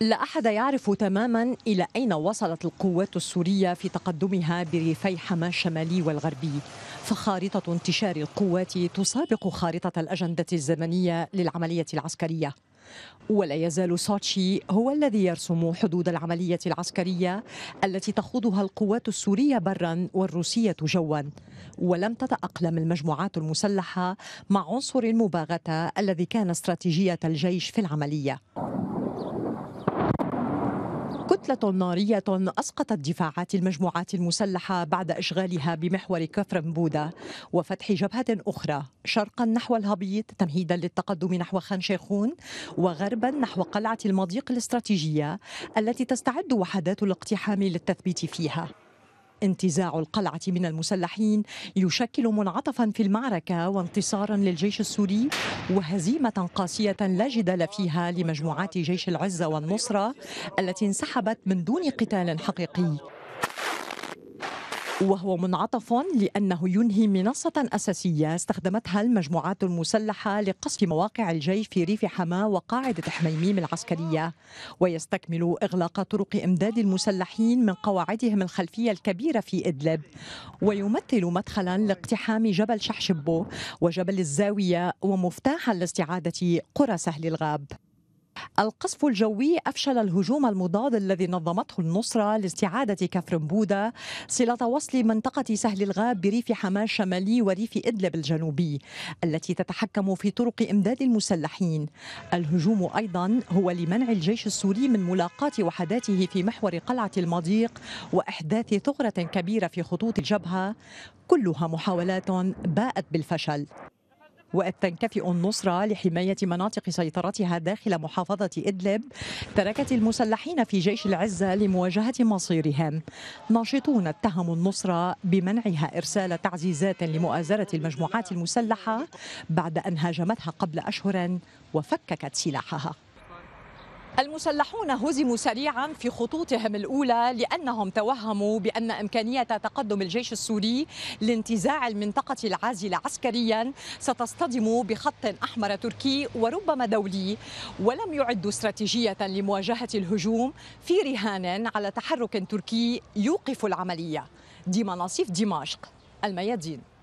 لا أحد يعرف تماما إلى أين وصلت القوات السورية في تقدمها بريفي حما الشمالي والغربي فخارطة انتشار القوات تسابق خارطة الأجندة الزمنية للعملية العسكرية ولا يزال سوتشي هو الذي يرسم حدود العملية العسكرية التي تخوضها القوات السورية برا والروسية جوا ولم تتأقلم المجموعات المسلحة مع عنصر المباغتة الذي كان استراتيجية الجيش في العملية كتلة نارية أسقطت دفاعات المجموعات المسلحة بعد إشغالها بمحور كفر بودا وفتح جبهة أخرى شرقا نحو الهبيط تمهيدا للتقدم نحو خان شيخون وغربا نحو قلعة المضيق الاستراتيجية التي تستعد وحدات الاقتحام للتثبيت فيها انتزاع القلعة من المسلحين يشكل منعطفا في المعركة وانتصارا للجيش السوري وهزيمة قاسية لا جدال فيها لمجموعات جيش العزة والنصرة التي انسحبت من دون قتال حقيقي وهو منعطف لأنه ينهي منصة أساسية استخدمتها المجموعات المسلحة لقصف مواقع الجيش في ريف حماة وقاعدة حميميم العسكرية ويستكمل إغلاق طرق إمداد المسلحين من قواعدهم الخلفية الكبيرة في إدلب ويمثل مدخلا لاقتحام جبل شحشبو وجبل الزاوية ومفتاحا لاستعادة قرى سهل الغاب القصف الجوي أفشل الهجوم المضاد الذي نظمته النصرة لاستعادة كفر بودا صلة وصل منطقة سهل الغاب بريف حماه الشمالي وريف إدلب الجنوبي التي تتحكم في طرق إمداد المسلحين الهجوم أيضا هو لمنع الجيش السوري من ملاقاة وحداته في محور قلعة المضيق وإحداث ثغرة كبيرة في خطوط الجبهة كلها محاولات باءت بالفشل وإذ تنكفئ النصرة لحماية مناطق سيطرتها داخل محافظة إدلب تركت المسلحين في جيش العزة لمواجهة مصيرهم ناشطون اتهموا النصرة بمنعها إرسال تعزيزات لمؤازرة المجموعات المسلحة بعد أن هاجمتها قبل أشهر وفككت سلاحها المسلحون هزموا سريعا في خطوطهم الاولى لانهم توهموا بان امكانيه تقدم الجيش السوري لانتزاع المنطقه العازله عسكريا ستصطدم بخط احمر تركي وربما دولي ولم يعدوا استراتيجيه لمواجهه الهجوم في رهان على تحرك تركي يوقف العمليه ديما نصيف دمشق الميادين